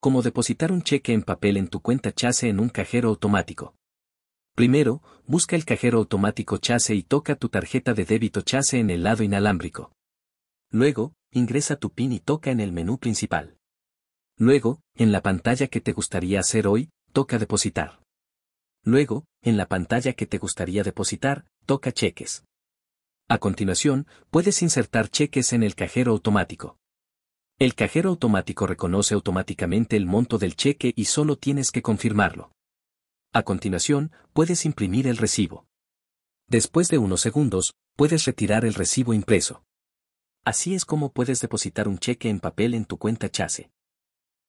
como depositar un cheque en papel en tu cuenta Chase en un cajero automático. Primero, busca el cajero automático Chase y toca tu tarjeta de débito Chase en el lado inalámbrico. Luego, ingresa tu PIN y toca en el menú principal. Luego, en la pantalla que te gustaría hacer hoy, toca depositar. Luego, en la pantalla que te gustaría depositar, toca cheques. A continuación, puedes insertar cheques en el cajero automático. El cajero automático reconoce automáticamente el monto del cheque y solo tienes que confirmarlo. A continuación, puedes imprimir el recibo. Después de unos segundos, puedes retirar el recibo impreso. Así es como puedes depositar un cheque en papel en tu cuenta Chase.